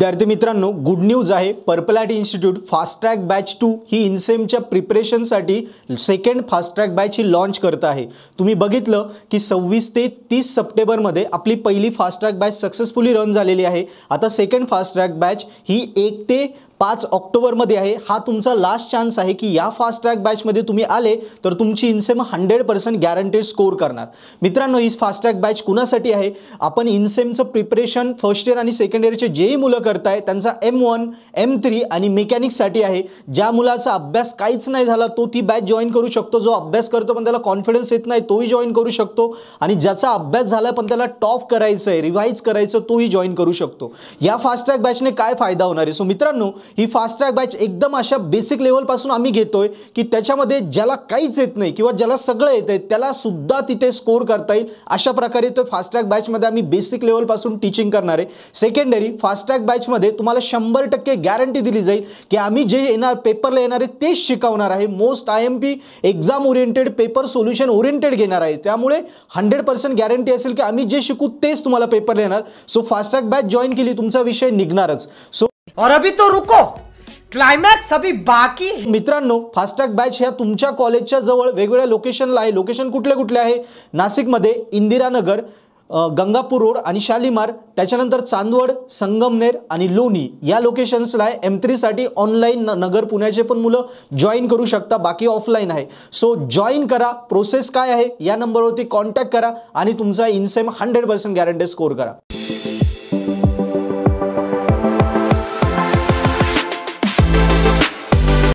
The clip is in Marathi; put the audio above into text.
विद्यार्थी मित्रांनो गुड न्यूज आहे पर्पलॅट institute fast track batch two ही इन्सेमच्या प्रिपरेशनसाठी सेकंड फास्ट ट्रॅक बॅच ही लॉन्च करत आहे तुम्ही बघितलं की सव्वीस ते तीस सप्टेंबरमध्ये आपली पहिली fast track batch successfully run झालेली आहे आता सेकंड फास्ट ट्रॅक बॅच ही एक ते पाच ऑक्टोबरमध्ये आहे हा तुमचा लास्ट चान्स आहे की या फास्ट ट्रॅक बॅचमध्ये तुम्ही आले तर तुमची insem hundred percent guaranteed score करणार मित्रांनो ही फास्ट ट्रॅक बॅच कुणासाठी आहे आपण इन्सेमचं प्रिपरेशन फर्स्ट इयर आणि सेकंड इयरचे जेही मुलं करताय त्यांचा एम वन एम थ्री आणि मेकॅनिकसाठी आहे ज्या मुलाचा अभ्यास काहीच नाही झाला तो ती बॅच जॉईन करू शकतो जो अभ्यास करतो पण त्याला कॉन्फिडन्स येत नाही तोही जॉईन करू शकतो आणि ज्याचा अभ्यास झाला पण त्याला टॉप करायचं आहे रिव्हाइज करायचं तोही जॉईन करू शकतो या फास्ट ट्रॅक बॅचने काय फायदा होणार आहे सो मित्रांनो ही फास्ट ट्रॅक बॅच एकदम अशा बेसिक लेवलपासून आम्ही घेतोय की त्याच्यामध्ये ज्याला काहीच येत नाही किंवा ज्याला सगळं येत आहे सुद्धा तिथे स्कोर करता येईल अशा प्रकारे तो फास्ट ट्रॅक बॅचमध्ये आम्ही बेसिक लेवलपासून टीचिंग करणार आहे सेकंडरी फास्ट ट्रॅक बॅचमध्ये तुम्हाला शंभर टक्के गॅरंटी दिली जाईल की आम्ही जे येणार पेपरला येणार आहे तेच शिकवणार आहे most I M P exam oriented paper solution oriented घेणार आहे त्यामुळे हंड्रेड पर्सेंट गॅरंटी असेल की आम्ही जे शिकू तेच तुम्हाला पेपर येणार so fast track batch join केली तुमचा विषय निघणारच सो और अभी तो रुको क्लायमॅक्स अभी बाकी मित्रांनो फास्टॅग बॅच ह्या तुमच्या कॉलेजच्या जवळ वेगवेगळ्या लोकेशनला आहे लोकेशन कुठले कुठले आहे नाशिकमध्ये इंदिरानगर गंगापूर रोड आणि शालिमार त्याच्यानंतर चांदवड संगमनेर आणि लोणी या लोकेशन्सला एम थ्रीसाठी ऑनलाईन नगर पुण्याचे पण मुलं जॉईन करू शकता बाकी ऑफलाईन आहे सो जॉईन करा प्रोसेस काय आहे या नंबरवरती कॉन्टॅक्ट करा आणि तुमचा insem hundred percent guarantee score करा